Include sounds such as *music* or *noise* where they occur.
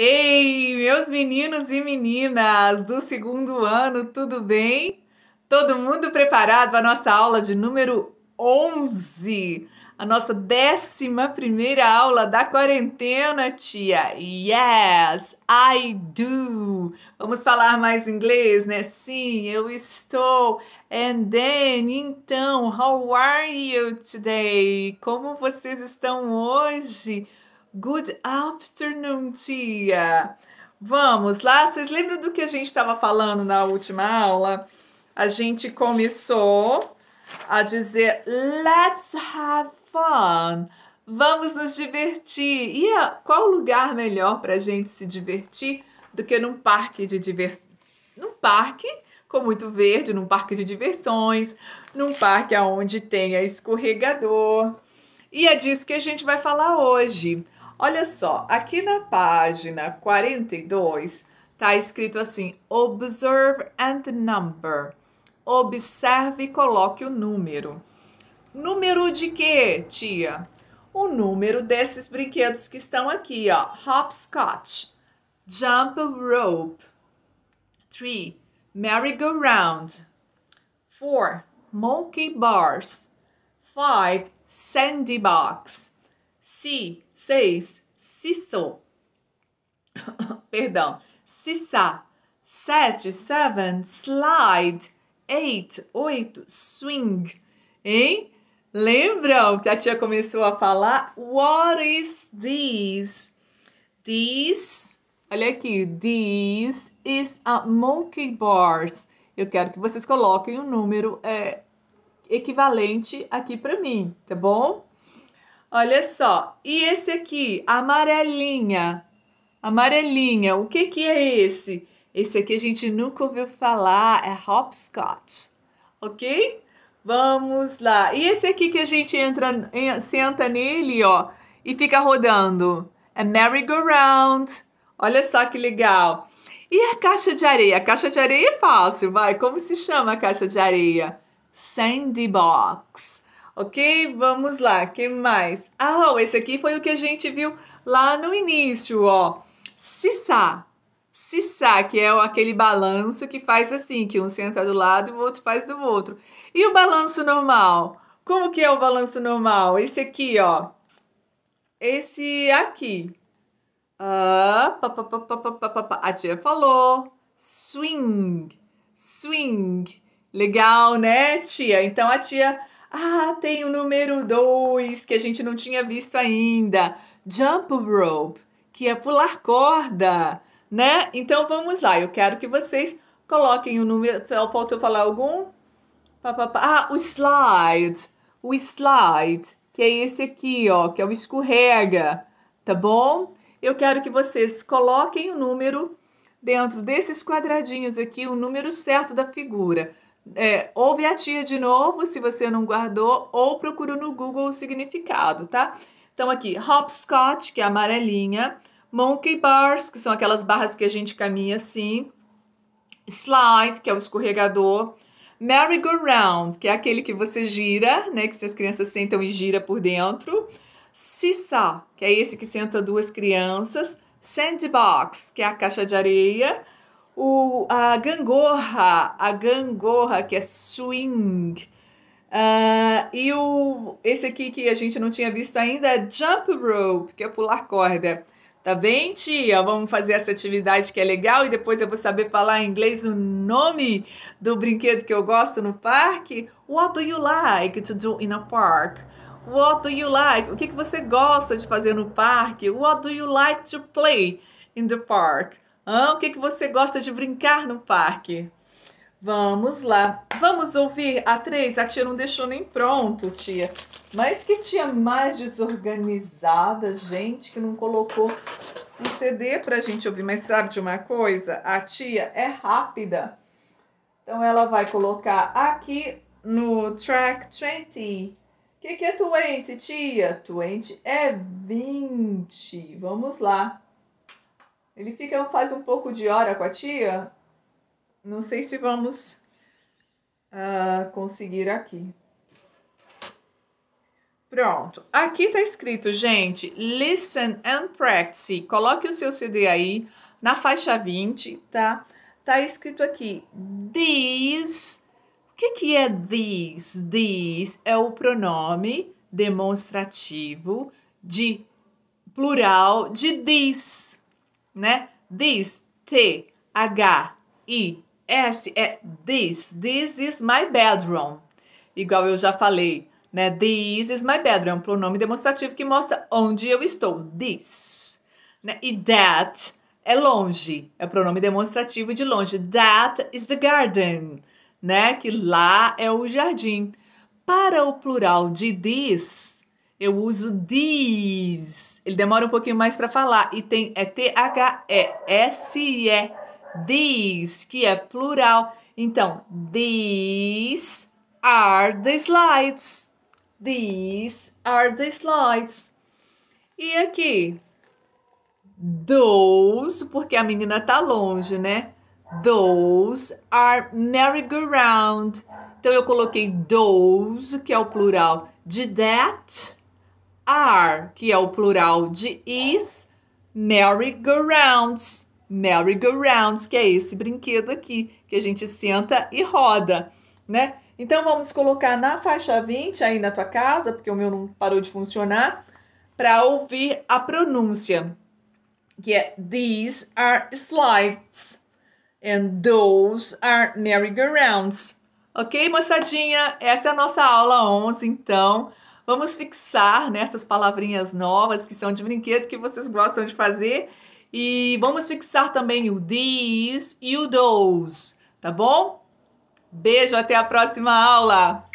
Ei, meus meninos e meninas do segundo ano, tudo bem? Todo mundo preparado para a nossa aula de número 11, a nossa décima primeira aula da quarentena, tia. Yes, I do. Vamos falar mais inglês, né? Sim, eu estou. And then, então, how are you today? Como vocês estão hoje? Good afternoon, tia. Vamos lá. Vocês lembram do que a gente estava falando na última aula? A gente começou a dizer Let's have fun. Vamos nos divertir. E a, qual lugar melhor para a gente se divertir do que num parque de diversão? Num parque com muito verde, num parque de diversões, num parque onde tenha escorregador. E é disso que a gente vai falar hoje. Olha só, aqui na página 42 está escrito assim: observe and number. Observe e coloque o número. Número de quê, tia? O número desses brinquedos que estão aqui, ó. Hopscotch, jump rope, 3. Merry-go-round, 4. Monkey bars, 5. Sandy box, si, seis, siso, *laughs* perdão, sisa, sete, seven, slide, eight, oito, swing, hein? Lembram que a tia começou a falar what is this? This, olha aqui, this is a monkey bars. Eu quero que vocês coloquem o um número é, equivalente aqui para mim, tá bom? Olha só. E esse aqui, amarelinha. Amarelinha, o que, que é esse? Esse aqui a gente nunca ouviu falar, é hopscotch, ok? Vamos lá. E esse aqui que a gente entra, senta nele, ó, e fica rodando. É merry-go-round. Olha só que legal. E a caixa de areia? A caixa de areia é fácil, vai. Como se chama a caixa de areia? Sandy box. Ok? Vamos lá, que mais? Ah, esse aqui foi o que a gente viu lá no início, ó. Sissá. Sissá, que é aquele balanço que faz assim, que um senta do lado e o outro faz do outro. E o balanço normal? Como que é o balanço normal? Esse aqui, ó. Esse aqui. Ah, A tia falou. Swing. Swing. Legal, né, tia? Então a tia ah, tem o número 2 que a gente não tinha visto ainda. Jump rope, que é pular corda, né? Então vamos lá, eu quero que vocês coloquem o número. Faltou falar algum? Ah, o slide. O slide, que é esse aqui, ó, que é o escorrega, tá bom? Eu quero que vocês coloquem o número dentro desses quadradinhos aqui, o número certo da figura. É, ouve a tia de novo, se você não guardou, ou procura no Google o significado, tá? Então, aqui, hopscotch, que é amarelinha, monkey bars, que são aquelas barras que a gente caminha assim, slide, que é o escorregador, merry-go-round, que é aquele que você gira, né, que as crianças sentam e gira por dentro, sisa, que é esse que senta duas crianças, sandbox, que é a caixa de areia, o, a gangorra, a gangorra, que é swing. Uh, e o, esse aqui que a gente não tinha visto ainda é jump rope, que é pular corda. Tá bem, tia? Vamos fazer essa atividade que é legal e depois eu vou saber falar em inglês o nome do brinquedo que eu gosto no parque. What do you like to do in a park? What do you like? O que, que você gosta de fazer no parque? What do you like to play in the park? Ah, o que, que você gosta de brincar no parque? Vamos lá. Vamos ouvir a três. A tia não deixou nem pronto, tia. Mas que tia mais desorganizada, gente, que não colocou um CD pra gente ouvir. Mas sabe de uma coisa? A tia é rápida. Então ela vai colocar aqui no track 20. O que, que é 20, tia? 20 é 20. Vamos lá. Ele fica, faz um pouco de hora com a tia. Não sei se vamos uh, conseguir aqui. Pronto. Aqui tá escrito, gente, listen and practice. Coloque o seu CD aí na faixa 20, tá? Tá escrito aqui, these. O que, que é these? These é o pronome demonstrativo de plural de these né? This, T, H, I, S é this. This is my bedroom. Igual eu já falei, né? This is my bedroom. É um pronome demonstrativo que mostra onde eu estou. This. Né? E that é longe. É o pronome demonstrativo de longe. That is the garden. Né? Que lá é o jardim. Para o plural de this, eu uso these. Ele demora um pouquinho mais para falar. E tem é T-H-E-S-E. These, que é plural. Então, these are the slides. These are the slides. E aqui, those, porque a menina tá longe, né? Those are merry-go-round. Então, eu coloquei those, que é o plural de that are, que é o plural de is, merry-go-rounds. Merry-go-rounds, que é esse brinquedo aqui, que a gente senta e roda, né? Então vamos colocar na faixa 20 aí na tua casa, porque o meu não parou de funcionar, para ouvir a pronúncia, que é these are slides and those are merry-go-rounds. Ok, moçadinha? Essa é a nossa aula 11, então. Vamos fixar nessas né, palavrinhas novas que são de brinquedo que vocês gostam de fazer. E vamos fixar também o these e o those, tá bom? Beijo, até a próxima aula!